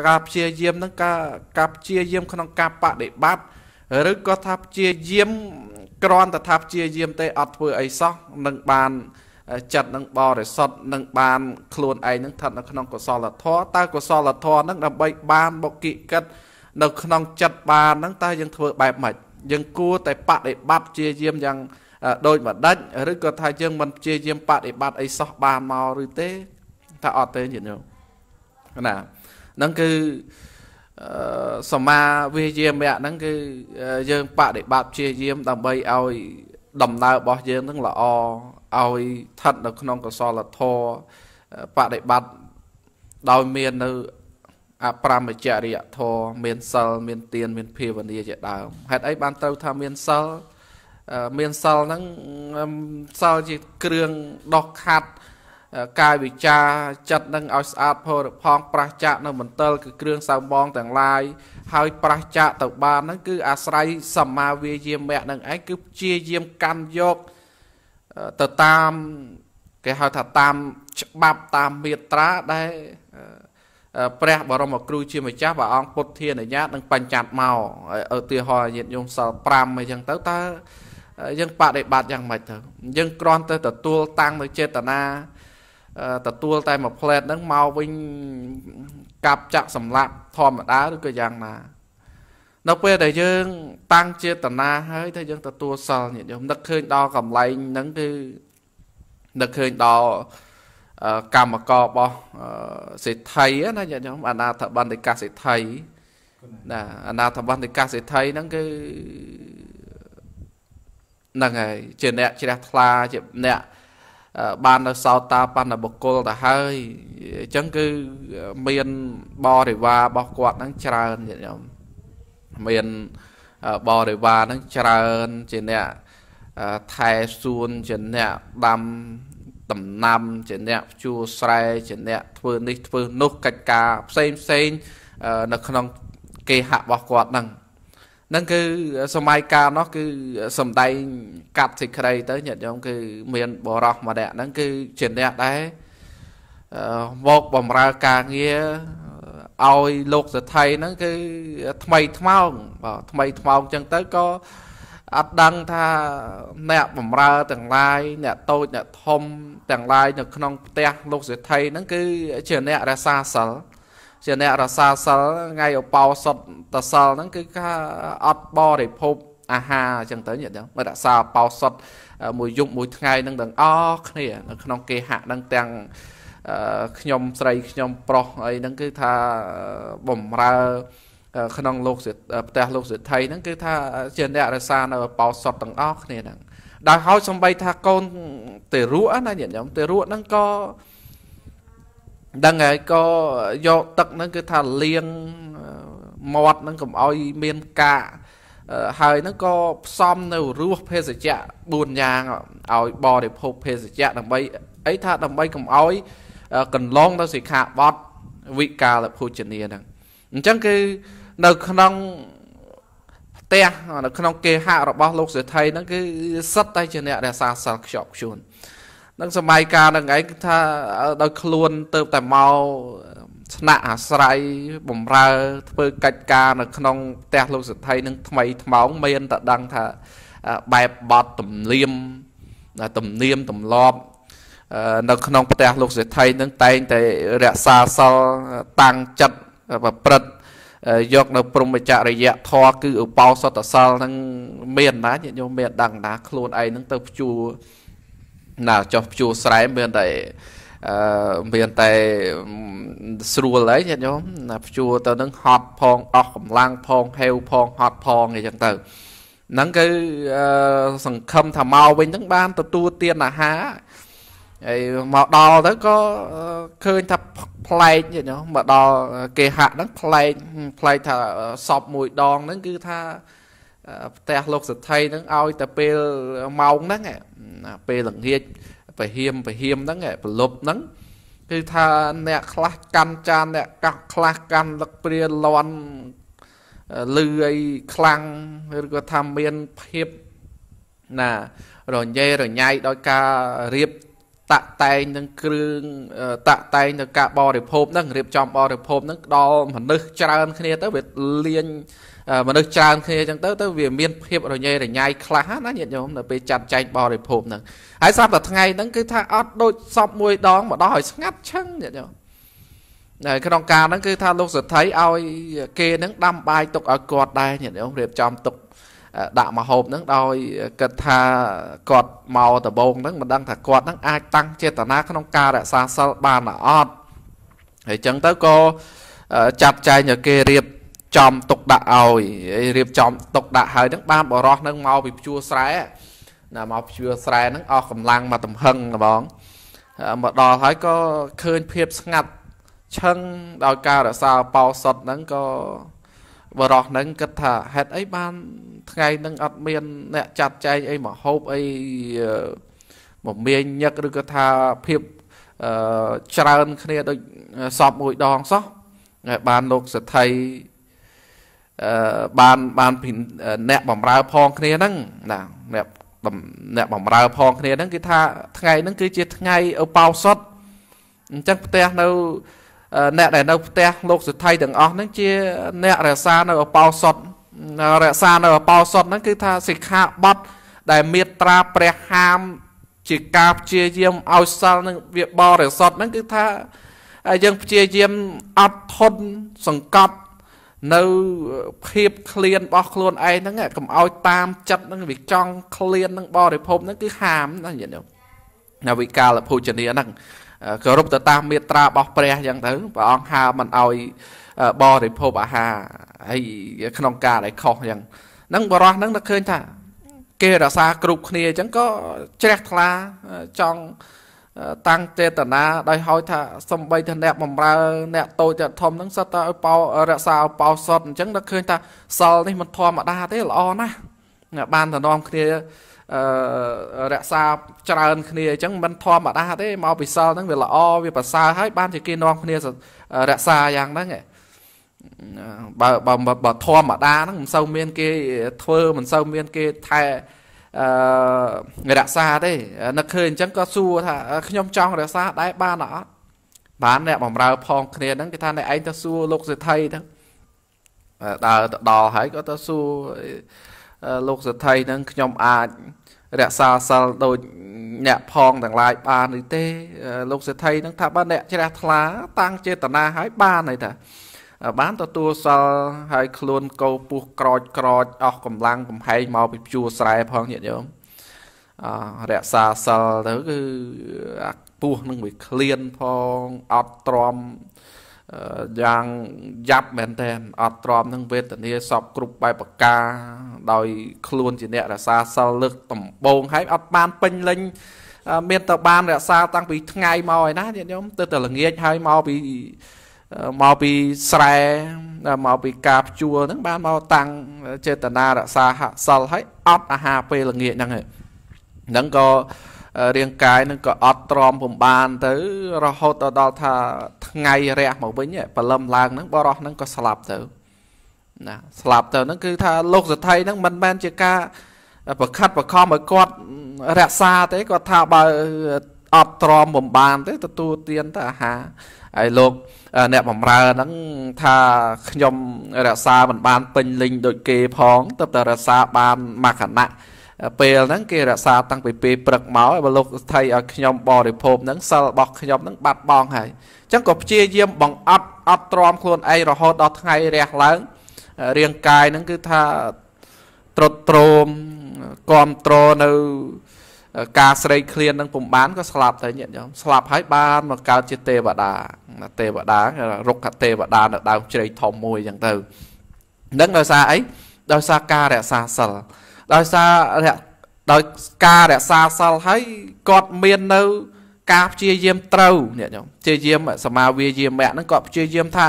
ការព្យាយាមហ្នឹងការការព្យាយាម ក្នុងការបដិបត្តិឬក៏ថាព្យាយាមគ្រាន់តែថាព្យាយាមទេអត់ធ្វើអីសោះនឹងបាន ចិត្តនឹងបរិសុទ្ធនឹងបាន ខ្លួនឯងនឹងស្ថិតនៅក្នុងកុសលធម៌តើកុសលធម៌នឹងដើម្បីបានបុគ្គិកិតនៅក្នុងចិត្តបាននឹងតើយើងធ្វើបែបម៉េចយើងគួរតែបដិបត្តិព្យាយាមយ៉ាងដោយមួយដាច់ឬក៏ថាយើងមិនព្យាយាមបដិបត្តិអីសោះបានមកឬទេថាអត់ទេញាតិញោមណាហ្នឹងគឺសមាវិជ្ជាមៈហ្នឹងគឺយើងបដិបត្តិព្យាយាមដើម្បីឲ្យដំណើររបស់យើងហ្នឹងល្អឲ្យស្ថិត នៅ ក្នុងកុសលធម៌បដិបត្តិដោយមាននៅ អប្រមចរិយធម៌មានសិលមាន ទានមានភាវនាជាដើមហេតុអីបានត្រូវថាមានសិលមានសិលហ្នឹងសិលជាគ្រឿងដោះខាត់កាយវិចាចិត្តនឹងឲ្យស្អាតផុសផងប្រះចាកនៅមន្ទិលគឺគ្រឿងសៅបងទាំងឡាយហើយប្រះចាកទៅបានហ្នឹងគឺអាស្រ័យសមាវាយាមៈនឹងឯងគឺព្យាយាមកាន់យកទៅតាមគេហៅថាតាមច្បាប់តាមមាត្រាដែលព្រះបរមគ្រូជាម្ចាស់ព្រះអង្គពុទ្ធានុញ្ញាតនឹងបញ្ចត្តិមកឧទាហរណ៍ញាតិញោមសល់5អីចឹងទៅតើយើងបដិបត្តិយ៉ាងម៉េចទៅយើងគ្រាន់តែទទួលតាំងនៅចេតនាទទួលតែមួយផ្លែតហ្នឹងមកវិញកាប់ចាក់សម្លាប់ធម្មតាឬក៏យ៉ាងណា នៅពេលដែលយើង តាំងចេតនាហើយថាយើងទទួលសិលញាតិញោមនឹកឃើញដល់កម្លែងហ្នឹងគឺនឹកឃើញដល់កម្មកបរបស់សេដ្ឋីណាញាតិញោមអនាថបណ្ឌិកសេដ្ឋីណាអនាថបណ្ឌិកសេដ្ឋីហ្នឹងគឺហ្នឹងហើយជាអ្នកជ្រះថ្លាជាអ្នកបាននៅសោតាបណ្ឌបុគ្គលទៅហើយអញ្ចឹងគឺមានបរិវាររបស់គាត់ហ្នឹងច្រើនទៀតខ្ញុំមានបរិវារហ្នឹងច្រើនជាអ្នកថែសួនជាអ្នកដាំដំណាំជាអ្នកជួស្រែជាអ្នកធ្វើនេះធ្វើនោះកិច្ចការផ្សេងផ្សេងនៅក្នុងគេហៈរបស់គាត់ហ្នឹងនឹងគឺសម័យកាលនោះគឺសំដែងកាត់សេចក្តីទៅញាតិញោមគឺ មាន បរោះម្នាក់ហ្នឹងគឺជាអ្នកដែរមកបំរើការងារឲ្យលោកសថៃហ្នឹងគឺថ្មីថ្មោងបាទថ្មីថ្មោងចឹងទៅក៏អត់ដឹងថាអ្នកបំរើទាំងឡាយអ្នកតូច អ្នកធំទាំងឡាយនៅក្នុងផ្ទះលោកសេដ្ឋីហ្នឹងគឺ ជាអ្នករសាសិលជាអ្នករសាសិលថ្ងៃឧបោសថតសិលហ្នឹងគឺការអត់បរិភោគអាហារអញ្ចឹងទៅញាតិយើងរក្សាបោសថមួយយប់មួយថ្ងៃហ្នឹងទាំងអស់គ្នានៅក្នុងគេហៈហ្នឹងទាំងខ្ញុំស្រីខ្ញុំប្រុសអីហ្នឹងគឺថាបំរើក្នុងលោកផ្ទះលោកសិទ្ធិហ្នឹងគឺ ថាជាអ្នករសានៅបោសតទាំងអស់គ្នាហ្នឹងដោយហើយសំបីថាកូនទេរក់ណាញាតិញោមទេរក់ហ្នឹងក៏ដឹងហើយក៏យកទឹកហ្នឹងគឺថាលាងមាត់ហ្នឹងកុំឲ្យមានកាកហើយហ្នឹងក៏ផ្សំនៅរសភេសជ្ជៈ4យ៉ាងឲ្យបរិភោគភេសជ្ជៈដើម្បីអីថាដើម្បីកុំឲ្យ កន្លងទៅសិក្ខាបទវិកាលភោជនាហ្នឹងអញ្ចឹងគឺនៅក្នុងផ្ទះនៅក្នុងគេហៈរបស់លោកសេដ្ឋីហ្នឹងគឺសិតតែជាអ្នករក្សាសិលខ្ជាប់ខ្ជួនអញនឹងសម័យកាលហ្នឹងឯងគឺថាដោយខ្លួនទៅតែមកស្នាក់អាស្រ័យបំរើ ធ្វើកិច្ចការនៅក្នុងផ្ទះលោកសទ្ធិនឹងថ្មីថ្មោង មានតដឹងថាបែបបត់ទំនៀមទំនៀមទម្លាប់នៅ ក្នុងផ្ទះលោកសេដ្ឋីនឹងតែងតែរក្សាសិលតាំងចិត្តប្រព្រឹត្តយកនៅព្រមចរិយធម៌គឺឧបោសតសិលនឹងមានណាញាតិញោមមានដឹងណាខ្លួនឯងនឹងទៅព្យួរណាចុះភ្ជួរស្រែមានតែអឺមានតែស្រួលហើយញាតិញោមណាភ្ជួរទៅនឹងហត់ផងអស់កម្លាំងផង ហេវផងហត់ផងអីចឹងទៅហ្នឹងគឺសង្ឃឹមថាមកវិញហ្នឹងបាន ទទួលទានអាហារហើយមកដល់ទៅក៏ឃើញថាប្លែកយល់មកដល់គេហៈហ្នឹងប្លែកប្លែកថាសពមួយដងហ្នឹងគឺថាផ្ទះលោកសទ្ធិហ្នឹងឲ្យតែពេលម៉ោងហ្នឹងពេលល្ងាចពហៀមពហៀមហ្នឹងប្រលប់ហ្នឹងគឺថាអ្នកខ្លះកាន់ចានអ្នក កាស់ខ្លះកាន់លឹកព្រាលន់លឺអីខ្លាំងឬក៏ថាមានភាពណារញ៉េរញ៉ៃដោយការរៀបតាក់តែងនឹងគ្រឿងតាក់តែងទៅការបរិភោគហ្នឹងរៀបចំបរិភោគហ្នឹងដល់មនុស្សច្រើនគ្នាទៅវាលៀងមនុស្សច្រើនគ្នាអញ្ចឹងទៅ ទៅវាមានភាពរញ៉េរញ៉ៃខ្លះណាញាតិញោមនៅពេលចាត់ចែងបរិភោគហ្នឹងហើយស្រាប់តែថ្ងៃហ្នឹងគឺថាអត់ដូចសពមួយដងមកដល់ឲ្យស្ងាត់ឆឹងញាតិញោមនៅក្នុងការហ្នឹងគឺថាលោកសទ្ធិឲ្យ គេហ្នឹងដាំបាយទុកឲ្យគាត់ដែរញាតិញោមរៀបចំទុកដាក់មកហូបហ្នឹងដោយគិតថាគាត់មកដំបងហ្នឹងមិនដឹងថាគាត់ហ្នឹងអាចតាំងចេតនាក្នុងការរក្សាសិលបានអត់ហើយអញ្ចឹងទៅក៏ចាត់ចែងឲ្យគេរៀបចំទុកដាក់ឲ្យរៀបចំទុកដាក់ហើយហ្នឹងបានបរោះហ្នឹងមកពីភួស្រែណាមកភួស្រែហ្នឹងអស់កម្លាំងមកទំហឹងបង មកដល់ហើយក៏ឃើញភាពស្ងាត់ឆឹងដោយការរសាប៉ោសុតហ្នឹងក៏បរោះហ្នឹងគិតថាហេតុអីបានថ្ងៃហ្នឹងអត់មាន អ្នកចាត់ចែងអីមកហូបអីមមាញឹកឬក៏ថាភាពច្រើនគ្នាដូចសពមួយដងសោះបានលោកសទ្ធីបានបានពីអ្នកបំរើផងគ្នាហ្នឹងណាអ្នកអ្នកបំរើ ផងគ្នាហ្នឹងគឺថាថ្ងៃហ្នឹងគឺជាថ្ងៃឧបោសថអញ្ចឹងផ្ទះនៅអ្នកដែលនៅ ផ្ទះលោកសទ្ធិទាំងអស់ហ្នឹងជាអ្នករក្សានៅឧបោសថរក្សានៅឧបោសថហ្នឹងគឺថាសិក្ខាបទដែលមេត្រាព្រះហាម ជាការព្យាយាមឲ្យសិលនឹងវាបរិសុទ្ធហ្នឹងគឺថាយើងព្យាយាមអត់ធន់សង្កត់នៅភាពក្លៀនរបស់ខ្លួនឯងហ្នឹងកុំឲ្យ តាមចិត្តហ្នឹងវាចង់ក្លៀនហ្នឹងបរិភពហ្នឹងគឺហាមណាញាតិញោមណាវិកាលភោជនីហ្នឹងគោរពទៅតាមមេត្រារបស់ព្រះអញ្ចឹងទៅព្រះអង្គហាមិនឲ្យបរិភពអាហារហើយក្នុងការដែលខុសអញ្ចឹងហ្នឹងបរោះហ្នឹងនឹកឃើញថា គេរសាគ្រប់គ្នាអញ្ចឹងក៏ជ្រះថ្លាចង់តាំងចេតនាដោយហោចថាសំបីថាអ្នកបំរើ អ្នកតូចធំហ្នឹងសិតតែឲ្យប៉ោរក្សាឲ្យប៉ោសុតអញ្ចឹងដល់ឃើញ ថាសិលនេះមិនធម្មតាទេល្អណាស់បានតំណមគ្នាអឺរក្សាច្រើនគ្នាអញ្ចឹងមិនធម្មតាទេមកពិសលហ្នឹងវាល្អវាប្រសើរហើយបានជាគេនាំគ្នារក្សាយ៉ាងហ្នឹងបើបើបើធម្មតាហ្នឹងមិនសូវមានគេធ្វើមិនសូវមានគេថែអឺរក្សាទេនឹកឃើញអញ្ចឹងក៏សួរថាខ្ញុំចង់រក្សាដែរបានអត់បានអ្នកបំរើ ផងគ្នាហ្នឹងគេថាអ្នកឯងទៅសួរលោកសេដ្ឋីទៅដើរទៅដល់ហើយក៏ទៅសួរលោកសេដ្ឋីហ្នឹងខ្ញុំអាចរក្សាសិលដូចអ្នកផងទាំងឡាយបានឬទេ លោកសេដ្ឋីហ្នឹងថាបើអ្នកជ្រះថ្លា តាំងចេតនាហើយបានហើយតាបានទទួលសល់ហើយខ្លួនកោពុះក្រោចក្រោចអស់កម្លាំងកំហែងមកពីជួរស្រែផងញាតិញោមអរក្សាសល់ទៅគឺអាពោះនឹងវាឃ្លានផងអត់ទ្រាំយ៉ាងយ៉ាប់មែនតើអត់ទ្រាំនឹងវេទនាសពគ្រប់បែបប្រការដោយ ខ្លួនជាអ្នករក្សាសិលលើកដំបូងហើយអត់បានពេញលេញមានតបានរក្សាតាំងពីថ្ងៃមកឯណាញាតិញោមទៅតែល្ងាចហើយមកពីមកពីស្រែមកពីការភ្ជួរហ្នឹងបានមកតាំងចេតនារក្សាហសិលឲ្យអត់អាហារពេលល្ងាចហ្នឹងហ្នឹងក៏រាងកាយនឹងក៏អត់ទ្រាំពំបានទៅ រហូតដល់ថាថ្ងៃរះមកវិញព្រលឹមឡើងហ្នឹងបរោះហ្នឹងក៏ស្លាប់ទៅណា ស្លាប់ទៅហ្នឹងគឺថាលោកសទ្ធិហ្នឹងមិនមែនជាការប្រខិតប្រខំឲ្យគាត់រក្សាទេគាត់ថាបើអត់ទ្រាំពំបានទេទទួលទានតែអាហារហើយលោកអ្នកបំរើហ្នឹងថាខ្ញុំរក្សាមិនបានពេញលិញដូច គេ ផងទៅតែរក្សាបានមកគណៈពេលហ្នឹងគេរក្សាតាំងពីពេលព្រឹកមកហើយបើលោកស្ថិឲ្យខ្ញុំបរិភោគហ្នឹងសិលរបស់ខ្ញុំហ្នឹងបាត់បង់ហើយអញ្ចឹងក៏ព្យាយាមបង្អត់អត់ទ្រាំខ្លួនឯងរហូតដល់ថ្ងៃរះឡើង រាងកាយហ្នឹងគឺថាត្រុតត្រោមគ្រប់ត្រនៅការស្រេកឃ្លាននឹងពុំបានក៏ស្លាប់ទៅញាតិញោមស្លាប់ហើយបានមកកើតជាទេវតាទេវតារុក្ខទេវតានៅដើមជ្រៃធំមួយអញ្ចឹងទៅនឹងដោយសារអីដោយសារការរក្សាសិលដោយសារដោយការរក្សាសិលហើយគាត់មាននៅ ការព្យាយាមត្រូវញាតិញោមព្យាយាមសមាវាយាមៈហ្នឹងគាត់ព្យាយាមថា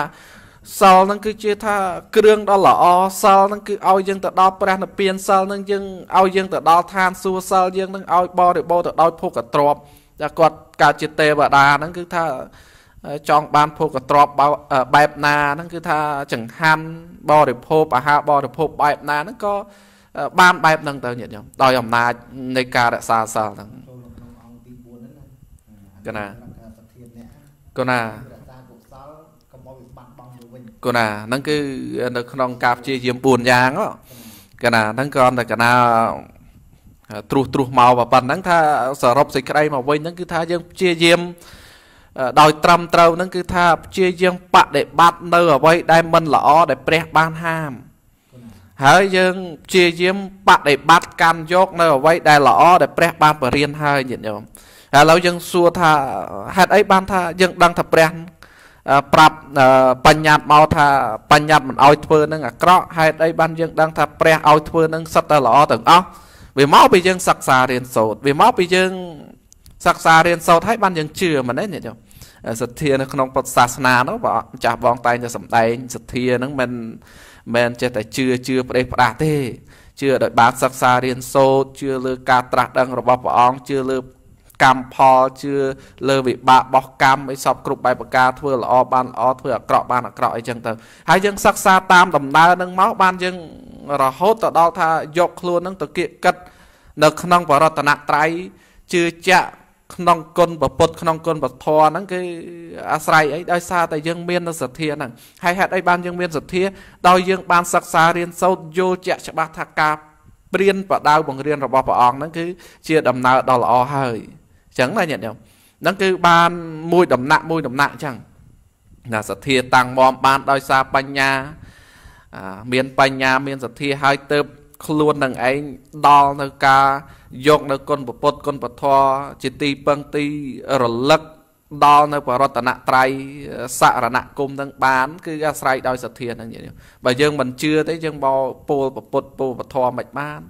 សលនឹងគឺជាថាគ្រឿងដ៏ល្អសលនឹងគឺឲ្យយើងទៅដល់ព្រះនិព្វានសលនឹងយើងឲ្យយើងទៅដល់ឋានសួគ៌សលយើងនឹងឲ្យ បរិបូរទៅដោយភោគទ្រព្យតែគាត់កើតជាទេវតាហ្នឹងគឺថាចង់បានភោគទ្រព្យបែបណាហ្នឹងគឺថាចង្ហាន់បរិភោគអាហារបរិភោគបែបណាហ្នឹងក៏បានបែបហ្នឹងទៅញាតិញោមដោយអំណាចនៃការរក្សាសិលហ្នឹងកណាកណាវិញគណាហ្នឹងគឺនៅក្នុង ការព្យាយាម4យ៉ាងគណាហ្នឹងគ្រាន់តែគណាត្រុសត្រុសមកប៉ុណ្ណឹងថាសរុបសេចក្តីមកវិញហ្នឹងគឺថាយើងព្យាយាមដោយត្រឹមត្រូវហ្នឹងគឺថាព្យាយាមបដិបត្តិនៅអ្វីដែលមិនល្អដែលព្រះបានហាមហើយយើងព្យាយាមបដិបត្តិកម្មយកនៅអ្វីដែលល្អដែលព្រះ បាន បរៀនហើយញាតិញោមឥឡូវយើង សួរថាហេតុអីបានថាយើងដឹងថាព្រះប្រាប់បញ្ញត្តិមកថាបញ្ញត្តិមិនឲ្យធ្វើនឹងអាក្រក់ហេតុអីបានយើងដឹងថាព្រះឲ្យធ្វើនឹងសិតតែល្អទាំងអស់វាមកពីយើងសិក្សារៀនសូត្រវាមកពីយើងសិក្សារៀនសូត្រហើយបានយើងជឿមែនទេញាតិញោមសទ្ធានៅក្នុងពុទ្ធសាសនានោះបើចាស់បងតែងតែសំដែងសទ្ធាហ្នឹងមិនមិនចេះតែជឿជឿប្រេះផ្ដាស់ទេជឿដោយបានសិក្សារៀនសូត្រជឿលើការត្រាស់ដឹងរបស់ព្រះអង្គជឿលើកម្មផលជឿលើវិបាករបស់កម្មអីសពគ្រប់បែបប្រការធ្វើល្អបានល្អធ្វើអាក្រក់បានអាក្រក់អីចឹងទៅ ហើយយើងសិក្សាតាមដំណើរនឹងមកបានយើងរហូតទៅដល់ថាយកខ្លួននឹងទៅគៀកកិតនៅក្នុងបរតនត្រ័យជឿជាក់ក្នុងគុណពុទ្ធក្នុងគុណពធហ្នឹងគឺអាស្រ័យអីដោយសារតែយើងមានសទ្ធាហ្នឹងហើយហេតុអីបានយើងមានសទ្ធាដោយយើងបានសិក្សារៀនសូត្រយល់ជាក់ច្បាស់ថាការព្រៀនបដៅបង្រៀនរបស់ព្រះអង្គហ្នឹងគឺជាដំណើរដ៏ល្អហើយចឹងណាញាតិញោមហ្នឹងគឺ បានមួយដំណាក់មួយដំណាក់ចឹងណាសទ្ធាតាំងមមបានដោយសារបញ្ញា មានបញ្ញា មានសទ្ធាហើយទៅខ្លួននឹងឯងដល់នៅការយកនៅគុណពុទ្ធគុណពធជាទីពឹងទីរលឹកដល់នៅ បរតនត្រ័យសរណគមនឹងបាន គឺអាស្រ័យដោយសទ្ធានឹងបើយើងមិនជឿទេយើងបោពោលពុទ្ធពោលពធមិនបាន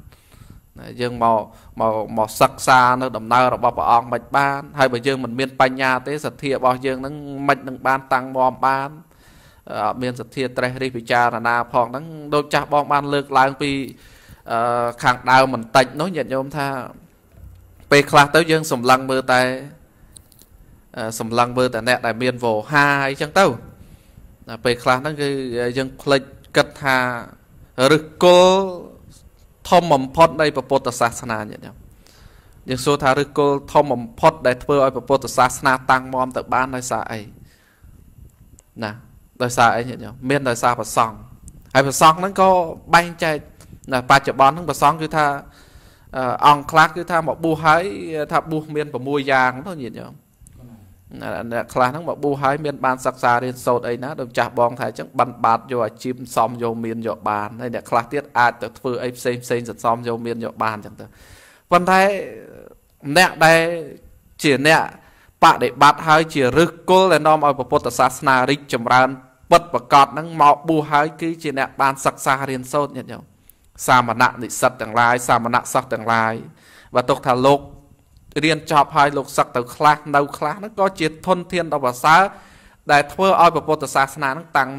យើងមកមកមកសិក្សានៅដំណើររបស់ព្រះអង្គមិនបានហើយបើយើងមិនមាន បញ្ញាទេសទ្ធារបស់យើងនឹងមិននឹងបាន តាំងមាំបានអត់មានសទ្ធាត្រេះរិះពិចារណា ផងហ្នឹងដូចចាស់បងបានលើកឡើងពីខាងដើមបន្តិចនោះញាតិញោមថា ពេលខ្លះទៅយើងសម្លឹងមើលតែសម្លឹងមើលតែអ្នកដែលមានវោហាអីចឹងទៅពេលខ្លះហ្នឹងគឺយើងភ្លេចគិតថាឫសគល់ធំបំផុតនៃពុទ្ធសាសនាញាតិញោមយើងសួរថាឫសគល់ធំបំផុត ដែលធ្វើឲ្យពុទ្ធសាសនាតាំងមាំទៅបានដោយសារអីណាដោយសារអីញាតិញោមមានដោយសារប្រសង់ហើយប្រសង់ហ្នឹងក៏បែងចែកណាបច្ចុប្បន្នហ្នឹងប្រសង់គឺថាអង្គខ្លះគឺថាមកបួសហើយថាបួសមាន6យ៉ាងទៅញាតិញោមអ្នកខ្លះហ្នឹងមកប៊ូហើយមានបានសិក្សារៀនសូត្រអីណាដូចចាស់បងថាអញ្ចឹងបានបាតយកអាជីពសំយកមានយកបានហើយអ្នកខ្លះទៀតអាចទៅធ្វើអីផ្សេងផ្សេងសន្សំយកមានយកបានអញ្ចឹងទៅប៉ុន្តែអ្នកដែលជាអ្នកបដិបត្តិហើយជាឫសគល់ដែលនាំឲ្យពុទ្ធសាសនារីកចម្រើនពិតប្រកបហ្នឹងមកប៊ូហើយគឺជាអ្នកបានសិក្សារៀនសូត្រញាតិញោមសាមណៈនិស្សិតទាំងឡាយសាមណៈសិស្សទាំងឡាយបើទុកថាលោករៀនចប់ហើយលោកសឹកទៅខ្លះនៅខ្លះហ្នឹងក៏ជា ធនធានដ៏ប្រសើរដែលធ្វើឲ្យពុទ្ធសាសនាហ្នឹងតាំង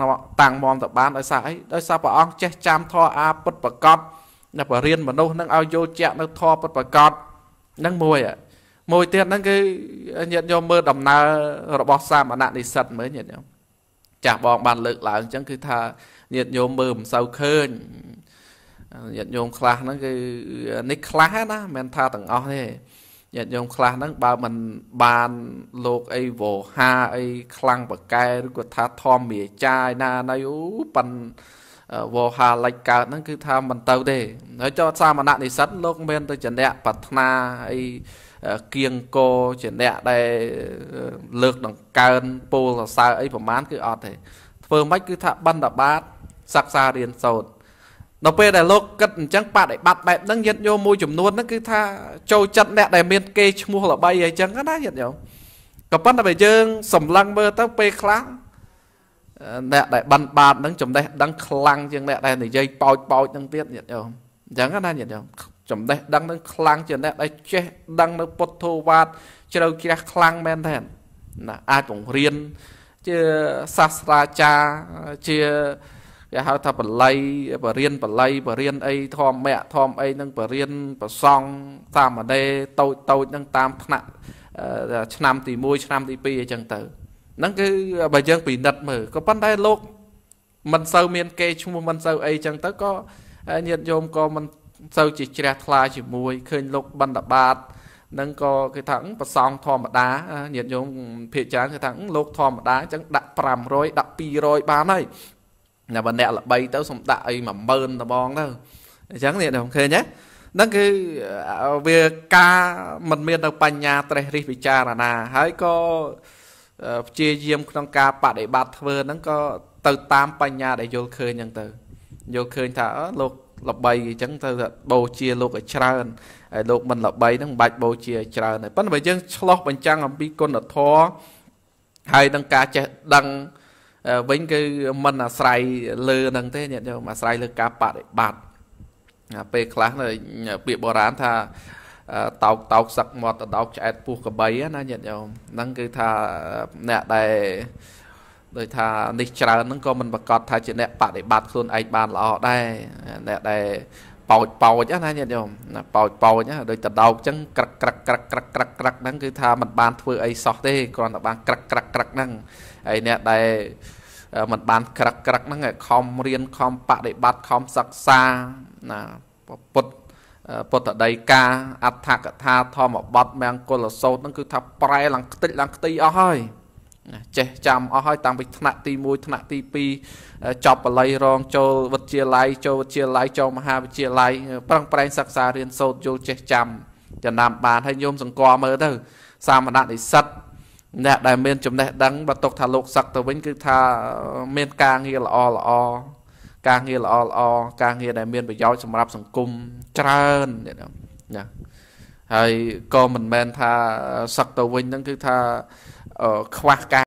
តាំងមមទៅបានដោយសារអីដោយសារព្រះអង្គចេះចាំធម៌អាពុតប្រកបណាបរៀនមនុស្សហ្នឹងឲ្យយល់ជាក់នៅធម៌ពុតប្រកបហ្នឹងមួយ មួយទៀតហ្នឹងគឺញាតិញោមមើលដំណើររបស់សាមណនិស្សិតមើលញាតិញោមចាស់បងបានលើកឡើងអញ្ចឹងគឺថាញាតិញោមមើលមិនសូវឃើញញាតិញោមខ្លះហ្នឹងគឺនេះខ្លះណាមិនថាទាំងអស់ទេញាតិញោមខ្លះហ្នឹងបើមិនបានលោកអីវោហាអីខ្លាំងបកែឬក៏ថាធម្មរាចាឯណាណៃអូប៉ិនវោហាលិចកើតហ្នឹងគឺថាមិនទៅ ទេហើយចោតសាមណនិសិទ្ធលោកមានទៅជាអ្នកប្រាថ្នាអីគៀងកោជាអ្នកដែលលើកដង្កើនពោលសរសើរអីប្រមាណគឺអត់ទេធ្វើមិនគឺថាបណ្ឌបាតសិក្សារៀនសូត្រដល់ពេលដែលលោកគិតអញ្ចឹងបដិបត្តិបែបហ្នឹងញាតិញោមមួយចំនួនហ្នឹងគឺថាចូលចិត្តអ្នកដែលមានគេឈ្មោះល្បីអីចឹងណាញាតិញោមក៏ប៉ុន្តែបើយើងសម្លឹងមើលទៅពេលខ្លះអ្នកដែលបានបាតហ្នឹងចំណេះដឹងខ្លាំងជាងអ្នកដែលនិយាយប៉ោចប៉ោចហ្នឹងទៀតញាតិញោមអញ្ចឹងណាញាតិញោមចំណេះដឹងហ្នឹងខ្លាំងជាងអ្នកដែលចេះដឹងនៅពុទ្ធោវាទជ្រៅជ្រះខ្លាំងមែនទេណាអាចបង្រៀនជាសាស្ត្រាចារ្យជាគេហៅថាបល័យបរិញ្ញបល័យបរិញ្ញអីធម្មៈធម្មអីនឹងបរិញ្ញប្រសង់តាមអដេតូចតូចនឹង តាមថ្នាក់ឆ្នាំ ទី1ឆ្នាំទី2អីចឹងទៅហ្នឹងគឺបើយើងពិនិត្យមើលក៏ប៉ុន្តែលោកមិនសូវមាន គេឈ្មោះមិនសូវអីចឹងទៅក៏ញាតិញោមក៏មិនសូវជាជ្រះថ្លាជាមួយឃើញលោកបណ្ឌបាតនឹងក៏គេថាប្រសង ធម្មតាញាតិញោមភាគច្រើនគេថាលោកធម្មតាអញ្ចឹងដាក់500ដាក់200បានហើយណាបើអ្នកល្បីទៅសុំដាក់អី10000ដបងទៅអញ្ចឹងនេះដល់ឃើញទេហ្នឹងគឺវាការមិនមាននៅបញ្ញា ត្រេះរិះពិចារណា ហើយក៏ព្យាយាម ក្នុងការបដិបត្តិធ្វើហ្នឹងក៏ទៅតាមបញ្ញាដែលយល់ឃើញអញ្ចឹងទៅយល់ឃើញថាលោកល្បីអញ្ចឹងទៅបូជា លោកឲ្យច្រើនហើយលោកមិនល្បីហ្នឹងមិនបាច់បូជាឲ្យច្រើនហើយប៉ុន្តែបើយើងឆ្លោះបញ្ចាំងអំពីគុណធម៌ហើយនឹងការចេះដឹងវិញគឺมันអាស្រ័យលើនឹងទេញាតិញោមអាស្រ័យលើការបដិបត្តិពេលខ្លះពាក្យបុរាណថាតោកតោកសឹកមាត់តោកឆ្អែតពោះកបីណាញាតិញោមហ្នឹងគឺថាអ្នកដែលដោយថានេះច្រើនហ្នឹងក៏មិនប្រកាសថាជាអ្នកបដិបត្តិខ្លួនឯងបានល្អដែរអ្នកដែលប៉ោចប៉ោចណាញាតិញោមប៉ោចប៉ោចដូចតដោកចឹងក្រឹកក្រឹកក្រឹកក្រឹកក្រឹកក្រឹកហ្នឹងគឺថាมันបានធ្វើអីសោះទេគ្រាន់តែបានក្រឹកក្រឹកក្រឹកហ្នឹងហើយអ្នកដែលมันបាន ក្រឹកក្រឹកហ្នឹងខំរៀនខំបដិបត្តិខំសិក្សាណាពុទ្ធពុទ្ធដីកាអដ្ឋកថាធម្មបទមង្គលសោតហ្នឹងគឺ ថាប្រែឡើងខ្ទេចឡើងខ្ទីអស់ហើយចេះចាំអស់ហើយតាំងពីថ្នាក់ទី1ថ្នាក់ទី2ចប់បល័យរង ចូលវិទ្យាល័យចូលវិទ្យាល័យចូលមហាវិទ្យាល័យប្រឹងប្រែងសិក្សារៀនសូត្រយល់ចេះចាំចំណាំបានហើយញោមសង្កល់មើលទៅសាមណនិស្សិតអ្នកដែលមានចំណេះដឹងបើຕົកថាលោកសឹកទៅវិញគឺថាមានការងារល្អល្អការងារល្អល្អការងារដែលមាន ប្រយោជន៍សម្រាប់សង្គមច្រើនណាហើយក៏មិនមែនថាសឹកទៅវិញហ្នឹងគឺថាខ្វះការ